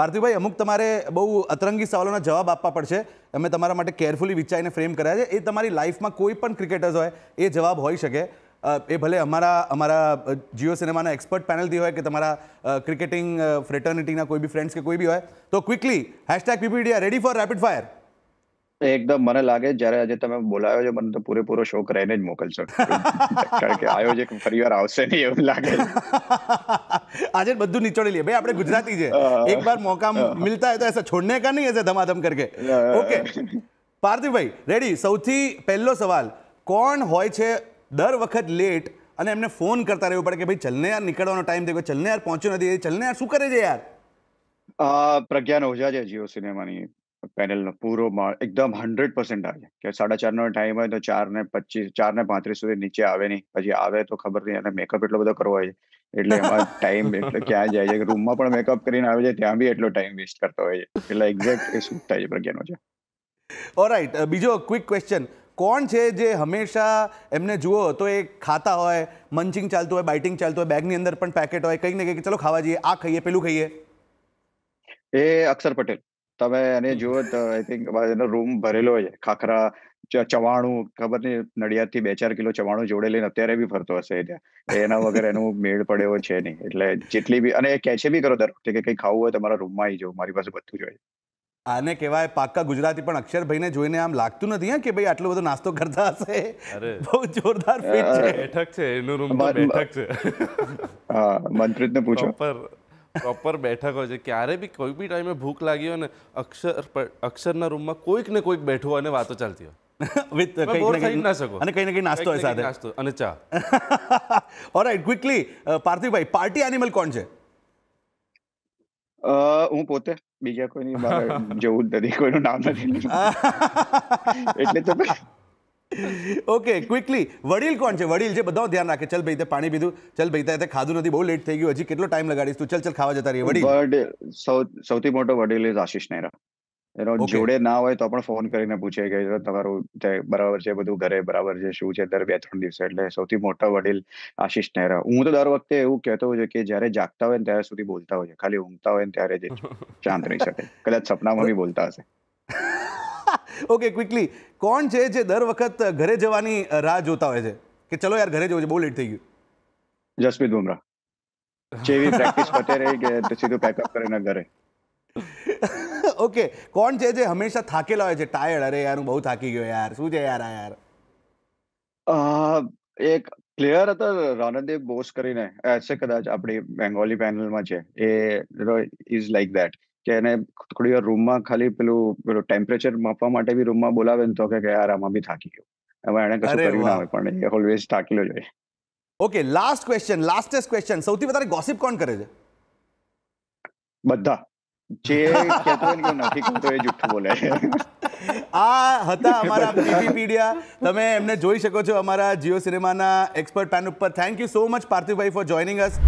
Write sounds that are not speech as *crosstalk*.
પાર્થિવભાઈ અમુક તમારે બહુ અતરંગી સવાલોના જવાબ આપવા પડશે અમે તમારા માટે કેરફુલી વિચારીને ફ્રેમ કર્યા છે એ તમારી લાઈફમાં કોઈ પણ ક્રિકેટર્સ હોય એ જવાબ હોઈ શકે એ ભલે અમારા અમારા જીઓ સિનેમાના એક્સપર્ટ પેનલથી હોય કે તમારા ક્રિકેટિંગ ફ્રેટર્નિટીના કોઈ બી ફ્રેન્ડ્સ કે કોઈ બી હોય તો ક્વિકલી હેશટેગ પીપીડીઆ રેડી ફોર રેપિડ ફાયર એકદમ મને લાગે જ્યારે આજે તમે બોલાયો છો મને તો પૂરેપૂરો શોખ રહીને જ મોકલશો *laughs* કારણ કે આયોજક ફરી વાર આવશે નહીં એવું લાગે *laughs* આજે બધું निचोड़ी लिए भाई આપણે ગુજરાતી છે એક બાર મોકા મિલતા હે તો એસા છોડને કા નહીં એસે ધમાધમ કરકે ઓકે પાર્થિવભાઈ રેડી સૌથી પહેલો સવાલ કોણ હોય છે દર વખત લેટ અને એમને ફોન કરતા રહેવું પડે કે ભાઈ ચલને યાર નીકળવાનો ટાઈમ થઈ ચલને યાર પહોંચ્યો નથી ચલને યાર શું કરે છે યાર પ્રજ્ઞાન ઓઝા છે જીઓ સિનેમાની પેનલનો પૂરો એકદમ હંડ્રેડ પર્સન્ટ આવે કે સાડા ચાર નો ટાઈમ હોય તો ચાર ને પચીસ ચાર ને પાંત્રીસ સુધી નીચે આવે નહીં પછી આવે તો ખબર નહીં અને મેકઅપ એટલો બધો કરવો હોય એટલે એમાં ટાઈમ એટલે ક્યાં જાય છે રૂમમાં પણ મેકઅપ કરીને આવે છે ત્યાં બી એટલો ટાઈમ વેસ્ટ કરતો હોય છે એટલે એક્ઝેક્ટ એ શૂટ થાય છે પ્રજ્ઞાનો છે ઓરાઈટ બીજો ક્વિક ક્વેશ્ચન કોણ છે જે હંમેશા એમને જુઓ તો એ ખાતા હોય મંચિંગ ચાલતું હોય બાઇટિંગ ચાલતું હોય બેગની અંદર પણ પેકેટ હોય કંઈક ને કંઈક ચલો ખાવા જઈએ આ ખાઈએ પેલું ખાઈએ એ અક્ષર પટેલ તમે એને જુઓ તો આઈ થિંક એનો રૂમ ભરેલો છે ખાખરા ચવાણું ખબર નહીં થી બે ચાર કિલો ચવાણું જોડેલી લઈને અત્યારે બી ફરતો હશે ત્યાં એના વગર એનું મેળ પડ્યો છે નહીં એટલે જેટલી બી અને એ કહે છે બી કરો દર કે કંઈ ખાવું હોય તમારા રૂમમાં આવી જવું મારી પાસે બધું જોઈએ આને કહેવાય પાકા ગુજરાતી પણ અક્ષરભાઈને જોઈને આમ લાગતું નથી કે ભાઈ આટલો બધો નાસ્તો કરતા હશે બહુ જોરદાર બેઠક છે એનું રૂમ બેઠક છે હા મનપ્રીતને પૂછો પ્રોપર બેઠક હોય છે ક્યારે બી કોઈ બી ટાઈમે ભૂખ લાગી હોય ને અક્ષર અક્ષરના રૂમમાં કોઈક ને કોઈક બેઠું વાતો ચાલતી હોય *laughs* ના શકો અને કંઈ ને કંઈ નાસ્તો હોય સાથે નાસ્તો અને ચા ઓલરાઈટ *laughs* ક્વિકલી પાર્થિવભાઈ પાર્ટી એનિમલ કોણ છે હું પોતે બીજા કોઈની બહાર *laughs* જવું જ નથી નામ એટલે તો ઓકે ક્વિકલી વડીલ કોણ છે વડીલ છે બધા ધ્યાન રાખે ચલ ભાઈ પાણી પીધું ચલ ભાઈ તે ખાધું નથી બહુ લેટ થઈ ગયું હજી કેટલો ટાઈમ લગાડીશ તું ચલ ચલ ખાવા જતા રહીએ વડીલ સૌથી મોટો વડીલ ઇઝ આશિષ નેહરા એનો જોડે ના હોય તો પણ ફોન કરીને પૂછે કે તમારું બરાબર છે બધું ઘરે બરાબર છે શું છે દર બે ત્રણ દિવસે એટલે સૌથી મોટા વડીલ આશિષ નેહરા હું તો દર વખતે એવું કહેતો હોય કે જ્યારે જાગતા હોય ને ત્યારે સુધી બોલતા હોય છે ખાલી ઊંઘતા હોય ને ત્યારે જ *laughs* શાંત રહી શકે કદાચ સપનામાં બી બોલતા હશે ઓકે ક્વિકલી કોણ છે જે દર વખત ઘરે જવાની રાહ જોતા હોય છે કે ચલો યાર ઘરે જવું છે બહુ લેટ થઈ ગયું જસપ્રીત બુમરા જેવી પ્રેક્ટિસ પતે રહી કે સીધું પેકઅપ કરીને ઘરે ઓકે કોણ છે જે હંમેશા થાકેલા હોય છે ટાયર્ડ અરે યાર હું બહુ થાકી ગયો યાર શું છે યાર આ યાર એક પ્લેયર હતો રાનદેવ બોસ કરીને છે કદાચ આપણી બેંગોલી પેનલમાં છે એ ઇઝ લાઈક દેટ કે એને થોડી વાર રૂમમાં ખાલી પેલું પેલું ટેમ્પરેચર માપવા માટે બી રૂમમાં બોલાવે ને તો કે યાર આમાં બી થાકી ગયો હવે એને કશું કર્યું ના હોય પણ એ ઓલવેઝ થાકેલો જ હોય okay last question lastest question સૌથી વધારે ગોસિપ કોણ કરે છે બધા જે કહેતો હોય નથી કહેતો એ જૂઠું બોલે આ હતા અમારા પીડીપીડિયા તમે એમને જોઈ શકો છો અમારા જિયો સિનેમાના એક્સપર્ટ પેન ઉપર થેન્ક યુ સો મચ પાર્થિવભાઈ ફોર જોઈનિંગ અસ